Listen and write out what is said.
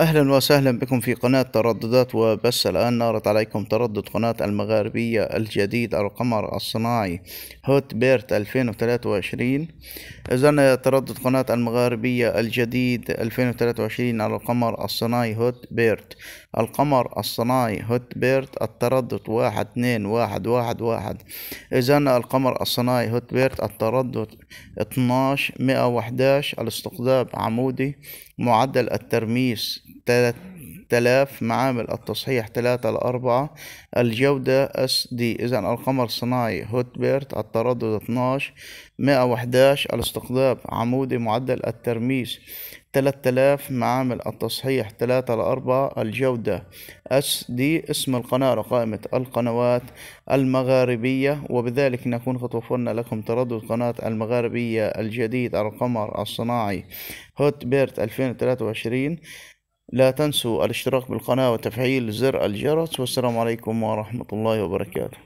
اهلا وسهلا بكم في قناة ترددات وبس الان نعرض عليكم تردد قناة المغاربية الجديد القمر الصناعي هوت بيرت 2023 اذا تردد قناة المغاربية الجديد 2023 على القمر الصناعي هوت بيرت القمر الصناعي هوت بيرت التردد واحد اثنين واحد واحد واحد اذا القمر الصناعي هوت بيرت التردد مئة 111 الاستقطاب عمودي معدل الترميز 3 آلاف معامل التصحيح 3 ل 4 الجودة اس دي إذا القمر الصناعي هوت بيرت التردد 12 111 الاستقطاب عمودي معدل الترميس 3000 معامل التصحيح 3 ل 4 الجودة اس دي اسم القناة قائمة القنوات المغاربية وبذلك نكون قد وفرنا لكم تردد قناة المغاربية الجديد القمر الصناعي هوت بيرت 2023 لا تنسوا الاشتراك بالقناة وتفعيل زر الجرس والسلام عليكم ورحمة الله وبركاته